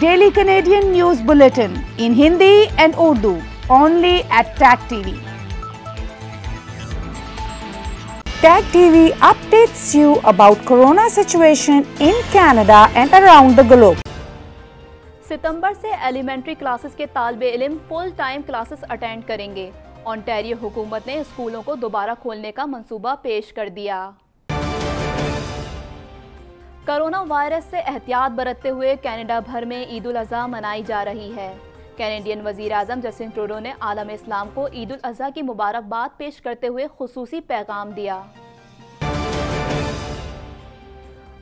Daily Canadian news bulletin in Hindi and Urdu only at Tag TV Tag TV updates you about corona situation in Canada and around the globe सितंबर से elementary classes के तालब इलम full time classes attend करेंगे Ontario हुकूमत ने स्कूलों को दोबारा खोलने का मंसूबा पेश कर दिया कोरोना वायरस से एहतियात बरतते हुए कनाडा भर में ईद उल अजहा मनाई जा रही है कैनेडियन वजीर अजम जस्टिन ट्रूडो ने आलम इस्लाम को ईद उल अजहा की मुबारकबाद पेश करते हुए खसूसी पैगाम दिया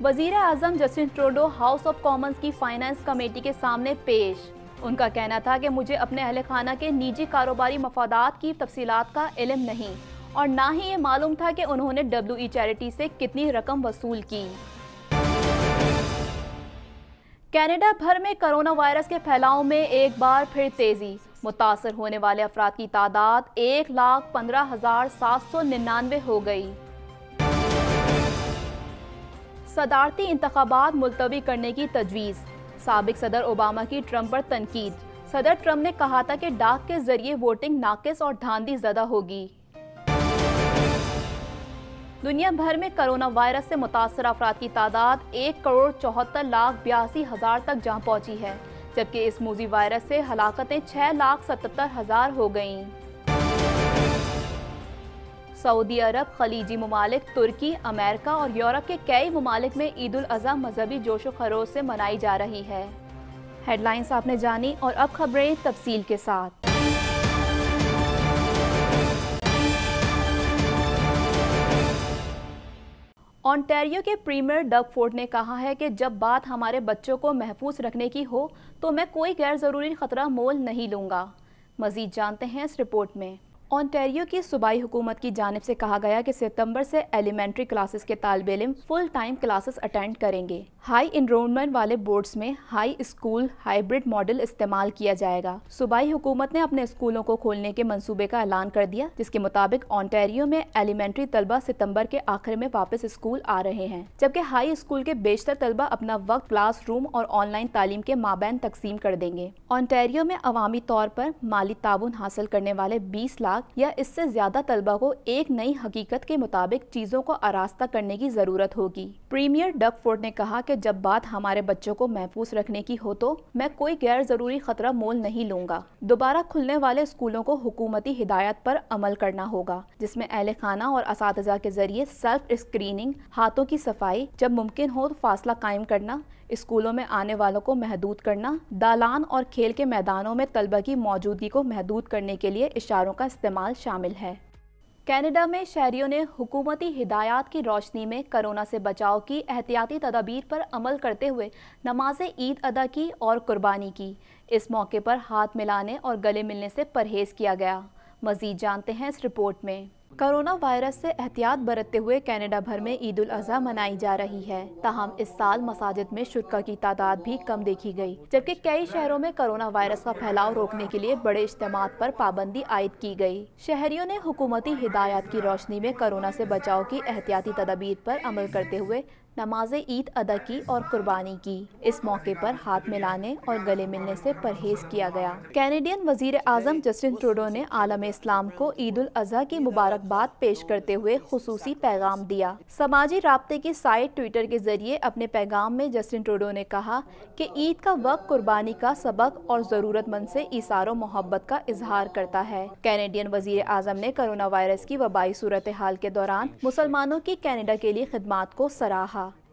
वजीर अजम Justin Trudeau House of Commons की फाइनेंस कमेटी के सामने पेश उनका कहना था कि मुझे अपने अहल खाना के निजी कारोबारी मफादात की तफसीत का इलम नहीं और ना ही ये मालूम था कि उन्होंने डब्ल्यू ई चैरिटी से कितनी रकम वसूल की कनाडा भर में कोरोना वायरस के फैलाव में एक बार फिर तेजी मुतासर होने वाले अफराद की तादाद एक लाख पंद्रह हजार सात सौ निन्यानवे हो गई सदारती इंतबात मुलतवी करने की तजवीज़ सबक सदर ओबामा की ट्रंप पर तनकीद सदर ट्रंप ने कहा था कि डाक के जरिए वोटिंग नाकस और धांधी ज्यादा होगी दुनिया भर में कोरोना वायरस से मुतासर अफराद की तादाद एक करोड़ चौहत्तर लाख बयासी हज़ार तक जहाँ पहुँची है जबकि इस मूजी वायरस से हलाकतें छः लाख सतहत्तर हज़ार हो गईं सऊदी अरब खलीजी ममालिक तुर्की अमेरिका और यूरोप के कई ममालिक में ईद अज़ी मजहबी जोशो खरोश से मनाई जा रही है हेडलाइंस आपने जानी और अब खबरें तफसील के साथ ऑनटेरियो के प्रीमियर डग फोर्ड ने कहा है कि जब बात हमारे बच्चों को महफूज रखने की हो तो मैं कोई गैर ज़रूरी ख़तरा मोल नहीं लूँगा मज़ीद जानते हैं इस रिपोर्ट में ऑन्टेरियो की सूबाई हुकूमत की जानब से कहा गया कि सितंबर से एलिमेंट्री क्लासेस के तालब इलम फुल टाइम क्लासेस अटेंड करेंगे हाई इनरोलमेंट वाले बोर्ड्स में हाई स्कूल हाइब्रिड मॉडल इस्तेमाल किया जाएगा सूबाई हुकूमत ने अपने स्कूलों को खोलने के मंसूबे का ऐलान कर दिया जिसके मुताबिक ऑन्टेरियो में एलिमेंट्री तलबा सितम्बर के आखिर में वापस स्कूल आ रहे हैं जबकि हाई स्कूल के बेशतर तलबा अपना वक्त क्लास रूम और ऑनलाइन तालीम के माबैन तकसीम कर देंगे ऑन्टेरियो में अवामी तौर पर माली ताउन हासिल करने वाले बीस लाख लाख या इससे ज्यादा तलबा को एक नई हकीकत के मुताबिक चीज़ों को आरास्ता करने की ज़रूरत होगी प्रीमियर फोर्ड ने कहा कि जब बात हमारे बच्चों को महफूज रखने की हो तो मैं कोई गैर ज़रूरी ख़तरा मोल नहीं लूंगा दोबारा खुलने वाले स्कूलों को हुकूमती हिदायत पर अमल करना होगा जिसमे अहल खाना और इस के ज़रिए सेल्फ स्क्रीनिंग हाथों की सफाई जब मुमकिन हो तो फासला कायम करना स्कूलों में आने वालों को महदूद करना दालान और खेल के मैदानों में तलबा की मौजूदगी को महदूद करने के लिए इशारों का इस्तेमाल शामिल है कनाडा में शहरीों ने हुकूमती हिदायत की रोशनी में कोरोना से बचाव की एहतियाती तदाबीर पर अमल करते हुए नमाज ईद अदा की और कुर्बानी की इस मौके पर हाथ मिलाने और गले मिलने से परहेज़ किया गया मज़ीद जानते हैं इस रिपोर्ट में कोरोना वायरस से एहतियात बरतते हुए कनाडा भर में ईद उल अजहा मनाई जा रही है ताहम इस साल मसाजिद में शुरा की तादाद भी कम देखी गई जबकि कई शहरों में कोरोना वायरस का फैलाव रोकने के लिए बड़े इज्तम पर पाबंदी आयद की गई शहरियों ने हुकूमती हिदायत की रोशनी में कोरोना से बचाव की एहतियाती तदाबीर पर अमल करते हुए नमाज ईद अदा की और कुर्बानी की इस मौके पर हाथ मिलाने और गले मिलने से परहेज किया गया कैनेडियन वजीर आजम जस्टिन ट्रूडो ने आलम इस्लाम को ईद उल अजहा की मुबारकबाद पेश करते हुए खसूसी पैगाम दिया समाजी रबते की साइट ट्विटर के जरिए अपने पैगाम में जस्टिन ट्रूडो ने कहा कि ईद का वक्त कुर्बानी का सबक और जरूरतमंद से इशारो मोहब्बत का इजहार करता है कैनेडियन वजीर आजम ने कोरोना वायरस की वबाई सूरत हाल के दौरान मुसलमानों की कैनेडा के लिए खदमात को सराहा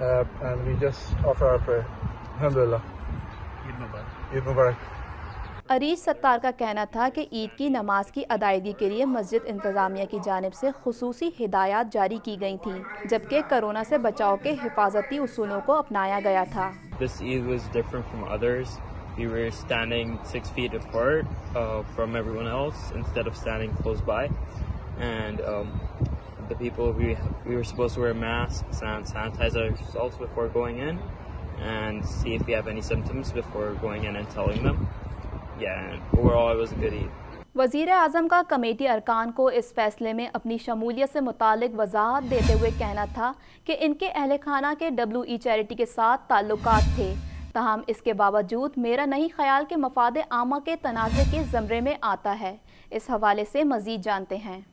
uh, and we just offer our prayer. Alhamdulillah. Eid Mubarak. Eid Mubarak. Areej Sattar का कहना था कि ईद की नमाज की अदायगी के लिए मस्जिद इंतजामिया की जानब से खसूसी हिदायत जारी की गई थी जबकि कोरोना से बचाव के हिफाजती असूलों को अपनाया गया था this Eid was different from others we were standing 6 feet apart from everyone else instead of standing close by and the people we we were supposed to wear masks and sanitize ourselves before going in, and see if we have any symptoms before going in and telling them. Yeah, overall it was a good eat. वजीर अजम का committee अरकान को इस फैसले में अपनी शमूलियत से मुतक वजाहत देते हुए कहना था कि इनके अहल खाना के डब्ल्यू ई चैरिटी के साथ ताल्लुक थे तहम इसके बावजूद मेरा नहीं ख्याल के मफाद आमा के तनाज़े के ज़मरे में आता है इस हवाले से मज़ीद जानते हैं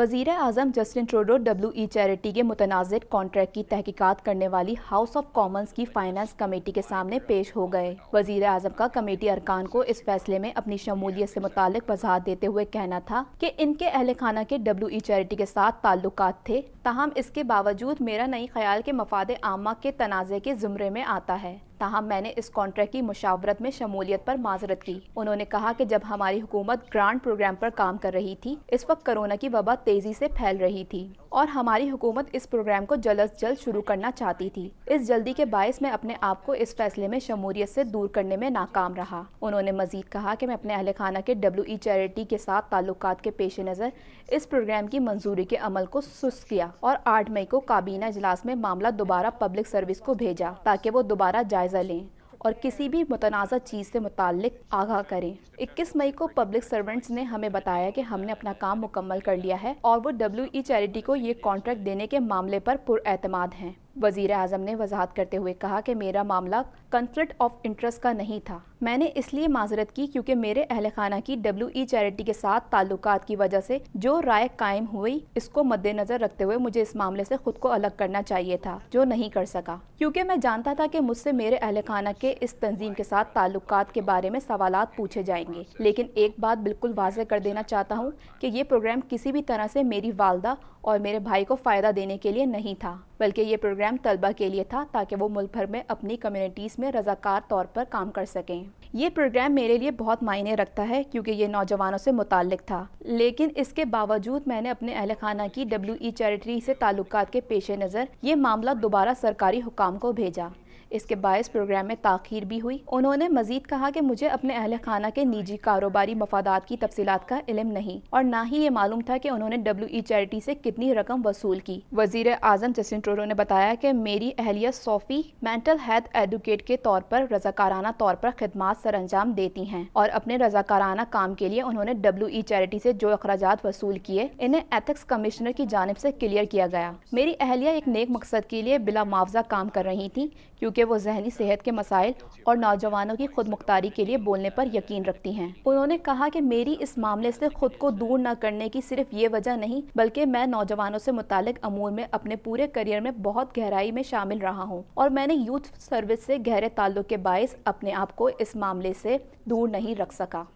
वजीर अजम Justin Trudeau W E charity के मुतनाज़ कॉन्ट्रैक्ट की तहकीकत करने वाली हाउस ऑफ कॉमन्स की फाइनेंस कमेटी के सामने पेश हो गए वजीर अजम का कमेटी अरकान को इस फैसले में अपनी शमूलियत से मुतल वजाहत देते हुए कहना था कि इनके अहल खाना के डब्ल्यू ई चैरिटी के साथ ताल्लुक थे ताहम इसके बावजूद मेरा नई ख्याल के मफाद आमा के तनाज़े के ज़ुमरे में आता है ताहम मैंने इस कॉन्ट्रैक्ट की मशावरत में शमूलियत पर माजरत की उन्होंने कहा कि जब हमारी हुकूमत ग्रांट प्रोग्राम पर काम कर रही थी इस वक्त कोरोना की वबा तेज़ी से फैल रही थी और हमारी हुकूमत इस प्रोग्राम को जल्द अज जल्द शुरू करना चाहती थी इस जल्दी के बायस मैं अपने आप को इस फैसले में शमूलियत से दूर करने में नाकाम रहा उन्होंने मजीद कहा कि मैं अपने अहल खाना के डब्ल्यू ई चैरिटी के साथ ताल्लुक के पेश नज़र इस प्रोग्राम की मंजूरी के अमल को सुस्त किया और आठ मई को काबीना इजलास में मामला दोबारा पब्लिक सर्विस को भेजा ताकि वो दोबारा जायजा लें और किसी भी मुतनाज़ चीज़ से मुतल आगाह करें इक्कीस मई को पब्लिक सर्वेंट्स ने हमें बताया कि हमने अपना काम मुकम्मल कर लिया है और वो डब्ल्यू चैरिटी को ये कॉन्ट्रैक्ट देने के मामले पर पुरमाद हैं वजीर अजम ने वजाहत करते हुए कहा कि मेरा मामला कन्फ्लिक्ट ऑफ इंटरेस्ट का नहीं था मैंने इसलिए माजरत की क्योंकि मेरे अहल खाना की डब्ल्यू ई चैरिटी के साथ ताल्लुक की वजह से जो राय कायम हुई इसको मद्देनजर रखते हुए मुझे इस मामले से खुद को अलग करना चाहिए था जो नहीं कर सका क्योंकि मैं जानता था कि मुझसे मेरे अहल खाना के इस तंजीम के साथ ताल्लुक के बारे में सवाल पूछे जाएंगे लेकिन एक बात बिल्कुल वाजह कर देना चाहता हूँ कि ये प्रोग्राम किसी भी तरह से मेरी वालदा और मेरे भाई को फ़ायदा देने के लिए नहीं था बल्कि ये प्रोग्राम तलबा के लिए था ताकि वो मुल्क भर में अपनी कम्यूनिटीज़ में रजाकार तौर पर काम कर सकें ये प्रोग्राम मेरे लिए बहुत मायने रखता है क्योंकि ये नौजवानों से मुतक था लेकिन इसके बावजूद मैंने अपने अहल खाना की डब्ल्यू ई चैरिटी से ताल्लुक के पेश नज़र ये मामला दोबारा सरकारी हुकाम को भेजा इसके बायस प्रोग्राम में ताखीर भी हुई उन्होंने मजीद कहा कि मुझे अपने अहल खाना के निजी कारोबारी मफादात की तफसीत का इलम नहीं और ना ही ये मालूम था कि उन्होंने डब्ल्यू ई चैरिटी से कितनी रकम वसूल की वजीर आजम जसिन ट्रोडो ने बताया कि मेरी अहलिया सोफ़ी मेंटल हेल्थ एडवोकेट के तौर पर रजाकाराना तौर पर खदमात सर अंजाम देती हैं और अपने रजाकाराना काम के लिए उन्होंने डब्ल्यू ई चैरिटी से जो अखराज वसूल किए इन्हें एथिक्स कमिश्नर की जानब से क्लियर किया गया मेरी अहलिया एक नेक मकसद के लिए बिला मुआवजा काम कर रही थी क्योंकि क्योंकि वो जहनी सेहत के मसाइल और नौजवानों की खुद मुख्तारी के लिए बोलने पर यकीन रखती हैं उन्होंने कहा कि मेरी इस मामले से खुद को दूर न करने की सिर्फ ये वजह नहीं बल्कि मैं नौजवानों से मुतालिक अमूर में अपने पूरे करियर में बहुत गहराई में शामिल रहा हूँ और मैंने यूथ सर्विस से गहरे ताल्लुक के बायस अपने आप को इस मामले से दूर नहीं रख सका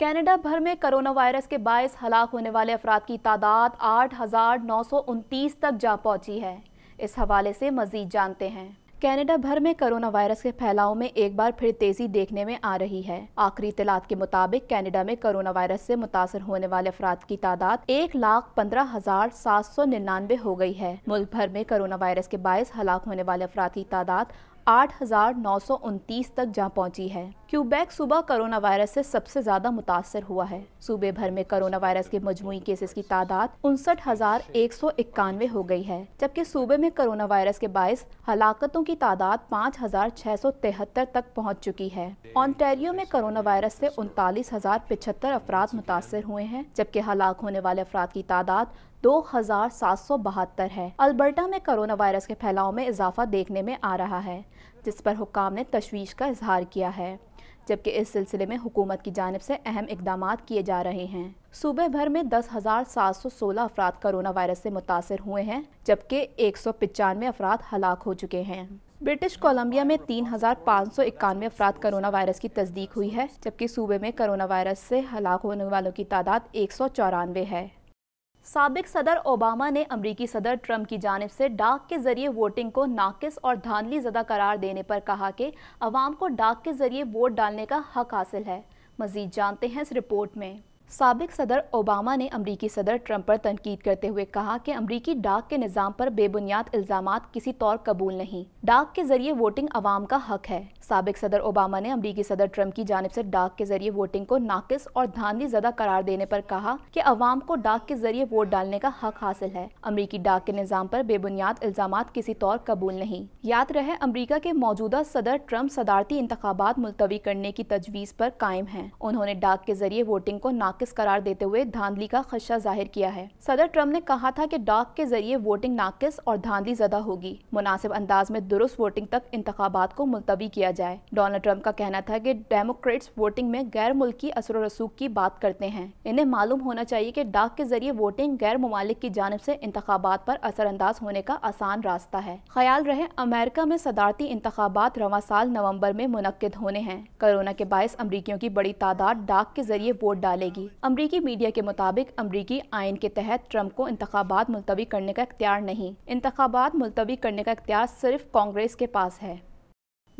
कनाडा भर में कोरोना वायरस के बायस हलाक होने वाले अफराद की तादाद आठ तक जा पहुंची है इस हवाले से मजीद जानते हैं कनाडा भर में कोरोना वायरस के फैलाव में एक बार फिर तेजी देखने में आ रही है आखिरी इतलात के मुताबिक कनाडा में कोरोना वायरस से मुतासर होने वाले अफराद की तादाद एक लाख पंद्रह हजार सात सौ निन्यानवे हो गई है मुल्क भर में कोरोना वायरस के बायस हलाक होने वाले अफराद की तादाद आठ तक जा पहुंची है क्यूबेक सुबह कोरोना वायरस से सबसे ज्यादा मुतासर हुआ है सूबे भर में कोरोना वायरस के मजमू केसेस की तादाद उनसठ हजार एक सौ इक्यानवे हो गई है जबकि सूबे में कोरोना वायरस के बायस हलाकतों की तादाद पाँच हजार छह सौ तिहत्तर तक पहुँच चुकी है ऑन्टेरियो में कोरोना वायरस से उनतालीस हजार पिछहत्तर अफराद मुतासर हुए हैं जबकि हलाक होने वाले अफराद की तादाद दो है अल्बर्टा में कोरोना वायरस के फैलाव में इजाफा देखने में आ रहा है जिस पर हुकाम ने तशवीश का इजहार किया है जबकि इस सिलसिले में हुकूमत की जानब से अहम इकदाम किए जा रहे हैं सूबे भर में दस हज़ार सात सौ सोलह अफराद कोरोना वायरस से मुतासर हुए हैं जबकि एक सौ पचानवे अफराद हलाक हो चुके हैं ब्रिटिश कोलंबिया में तीन हज़ार पाँच सौ इक्यानवे अफराद कोरोना वायरस की तस्दीक हुई है जबकि सूबे में कोरोना वायरस से हलाक होने वालों की तादाद एक सौ चौरानवे है सबक सदर ओबामा ने अमरीकी सदर ट्रंप की जानब से डाक के जरिए वोटिंग को नाकस और धानली जदा करार देने पर कहा कि अवाम को डाक के जरिए वोट डालने का हक हासिल है मजीद जानते हैं इस रिपोर्ट में सबक सदर ओबामा ने अमरीकी सदर ट्रंप पर तनकीद करते हुए कहा कि अमरीकी डाक के निज़ाम पर बेबुनियाद इल्ज़ाम किसी तौर कबूल नहीं डाक के जरिए वोटिंग अवाम का हक है सबक सदर ओबामा ने अमरीकी सदर ट्रंप की जानब से डाक के जरिए वोटिंग को नाकस और धांधी जदा करार देने पर कहा कि अवाम को डाक के जरिए वोट डालने का हक हासिल है अमरीकी डाक के निज़ाम पर बेबुनियाद इल्ज़ाम किसी तौर कबूल नहीं याद रहे अमरीका के मौजूदा सदर ट्रंप सदारती इंतबात मुलतवी करने की तजवीज़ पर कायम है उन्होंने डाक के जरिए वोटिंग को नाक नाकिस करार देते हुए धांधली का खदशा जाहिर किया है सदर ट्रम्प ने कहा था कि डाक के जरिए वोटिंग नाकिस और धांधली ज्यादा होगी मुनासिब अंदाज में दुरुस्त वोटिंग तक इंतबात को मुलतवी किया जाए डोनाल्ड ट्रंप का कहना था कि डेमोक्रेट्स वोटिंग में गैर मुल्की असर रसूख की बात करते हैं इन्हें मालूम होना चाहिए कि डाक के जरिए वोटिंग गैर ममालिक की जानब से इंतबात पर असरअंदाज होने का आसान रास्ता है ख्याल रहे अमेरिका में सदारती इंतबात रवा साल नवम्बर में मुनद होने हैं कोरोना के बायस अमरीकियों की बड़ी तादाद डाक के जरिए वोट डालेगी अमरीकी मीडिया के मुताबिक अमरीकी आइन के तहत ट्रंप को इंतबात मुलतवी करने का इख्तियार नहीं इंतबात मुलतवी करने का इख्तियार सिर्फ कांग्रेस के पास है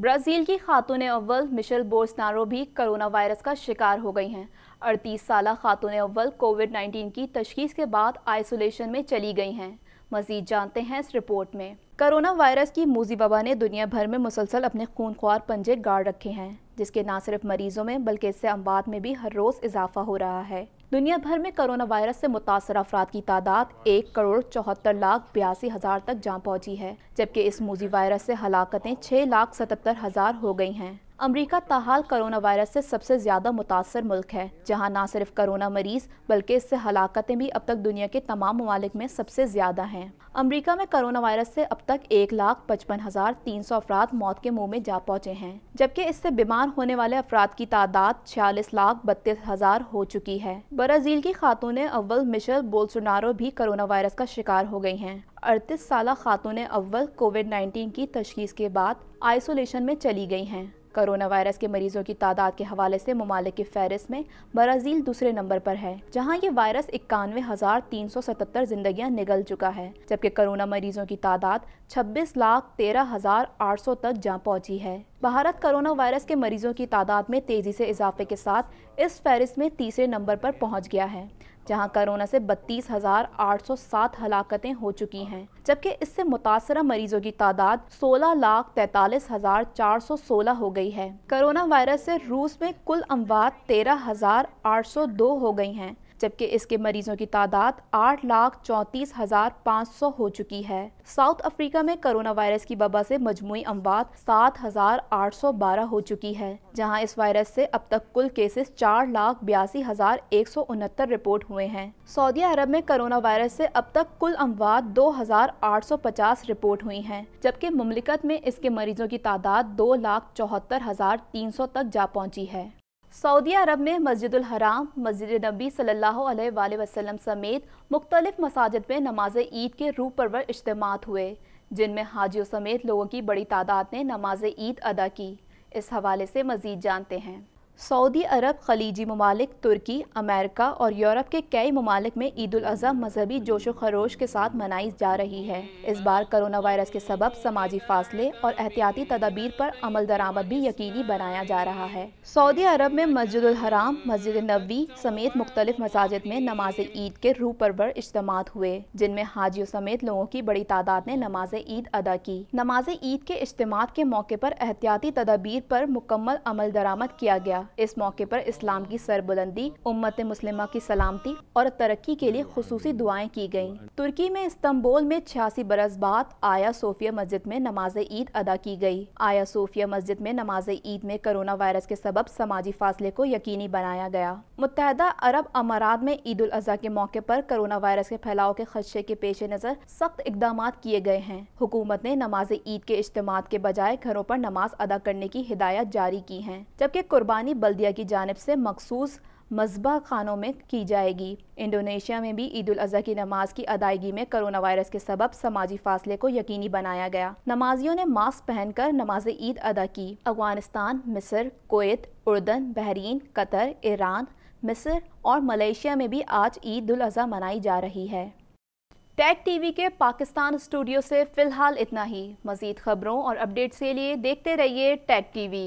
ब्राज़ील की खातून अव्वल मिशेल बोर्सनारो भी करोना वायरस का शिकार हो गई हैं अड़तीस साल खातून अव्वल कोविड 19 की तशखीस के बाद आइसोलेशन में चली गई हैं मजीद जानते हैं इस रिपोर्ट में करोना वायरस की मूजी वबा ने दुनिया भर में मुसलसल अपने खूनख्वार पंजे गाड़ रखे हैं जिसके ना सिर्फ मरीजों में बल्कि इससे अमवात में भी हर रोज़ इजाफा हो रहा है दुनिया भर में कोरोना वायरस से मुतासर अफराद की तादाद एक करोड़ चौहत्तर लाख बयासी हज़ार तक जहाँ पहुँची है जबकि इस मूजी वायरस से हलाकतें छह लाख सतहत्तर हज़ार हो गई हैं अमेरिका ताहाल कोरोना वायरस से सबसे ज़्यादा मुतासर मुल्क है जहां ना सिर्फ कोरोना मरीज बल्कि इससे हलाकतें भी अब तक दुनिया के तमाम ममालिक में सबसे ज़्यादा हैं अमेरिका में कोरोना वायरस से अब तक एक लाख पचपन हज़ार तीन सौ अफराद मौत के मुंह में जा पहुंचे हैं जबकि इससे बीमार होने वाले अफराद की तादाद छियालीस लाख बत्तीस हज़ार हो चुकी है ब्राज़ील की खातून अव्वल मिशल बोलसोनारो भी कोरोना वायरस का शिकार हो गई हैं अड़तीस साल खातून अव्वल कोविड नाइन्टीन की तशखीस के बाद आइसोलेशन में चली गई हैं कोरोना वायरस के मरीजों की तादाद के हवाले से ममालिक की फहरिस्त में ब्राज़ील दूसरे नंबर पर है जहां ये वायरस इक्यानवे हज़ार तीन सौ सतहत्तर जिंदगियाँ निगल चुका है जबकि कोरोना मरीजों की तादाद छब्बीस लाख तेरह हज़ार आठ सौ तक जा पहुंची है भारत कोरोना वायरस के मरीजों की तादाद में तेज़ी से इजाफे के साथ इस फहरिस्त में तीसरे नंबर पर पहुँच गया है जहां कोरोना से बत्तीस हजार आठ सौ सात हलाकतें हो चुकी हैं जबकि इससे मुतासर मरीजों की तादाद सोलह लाख तैतालीस हजार चार सौ सोलह हो गई है कोरोना वायरस से रूस में कुल अमवात तेरह हजार आठ सौ दो हो गई हैं जबकि इसके मरीजों की तादाद आठ लाख चौंतीस हजार पाँच सौ हो चुकी है साउथ अफ्रीका में कोरोना वायरस की वबा से मजमू अमवात सात हजार आठ सौ बारह हो चुकी है जहाँ इस वायरस से अब तक कुल केसेस चार लाख बयासी हजार एक सौ उनहत्तर रिपोर्ट हुए हैं सऊदी अरब में कोरोना वायरस से अब तक कुल अमवात दो हजार आठ सौ पचास रिपोर्ट हुई हैं, जबकि ममलिकत में इसके मरीजों की तादाद दो लाख चौहत्तर हजार तीन सौ तक जा पहुंची है सऊदी अरब में मस्जिद हराम मस्जिद नबी सल्ला वसलम समेत मुख्तलिफ मसाजिद में नमाज ईद के रूप पर इज्तम हुए जिनमें हाजियों समेत लोगों की बड़ी तादाद ने नमाज ईद अदा की इस हवाले से मज़ीद जानते हैं सऊदी अरब खलीजी ममालिक तुर्की अमेरिका और यूरोप के कई ममालिक में ईद अज़ी मजहबी जोश व खरोश के साथ मनाई जा रही है इस बार करोना वायरस के सबब समाजी फासले और एहतियाती तदाबीर पर अमल दरामद भी यकीनी बनाया जा रहा है सऊदी अरब में मस्जिद हराम मस्जिद नबी समेत मुख्तलिफ मसाजिद में नमाज ईद के रू परवर इज्तम हुए जिनमें हाजियों समेत लोगों की बड़ी तादाद ने नमाज ईद अदा की नमाज ईद के इज्तम के मौके पर एहतियाती तदाबीर पर मुकम्मल अमल दरामद किया गया इस मौके पर इस्लाम की सरबुलंदी उम्मत मुस्लिमा की सलामती और तरक्की के लिए खसूसी दुआएं की गयी तुर्की में इस्तंबुल में छियासी बरस बाद आया सोफिया मस्जिद में नमाज ईद अदा की गयी आया सोफिया मस्जिद में नमाज ईद में कोरोना वायरस के सबब समाजी फासले को यकीनी बनाया गया मुतहदा अरब अमारात में ईद उल अजहा के मौके पर कोरोना वायरस के फैलाव के खदशे के पेश नज़र सख्त इकदाम किए गए हैं हुकूमत ने नमाज ईद के इज्तम के बजाय घरों पर नमाज अदा करने की हिदायत जारी की है जबकि कुर्बानी मेहमानी बल्दिया की जानब से मखसूस मजबा खानों में की जाएगी इंडोनेशिया में भी ईद उल अजह की नमाज की अदायगी में कोरोना वायरस के सबब समाजी फासले को यकीनी बनाया गया नमाजियों ने मास्क पहनकर नमाज ईद अदा की अफगानिस्तान मिस्र कोत उर्दन बहरीन कतर ईरान मिस्र और मलेशिया में भी आज ईद उल अजह मनाई जा रही है टैग टीवी के पाकिस्तान स्टूडियो से फिलहाल इतना ही मजीद खबरों और अपडेट्स के लिए देखते रहिए टैग टीवी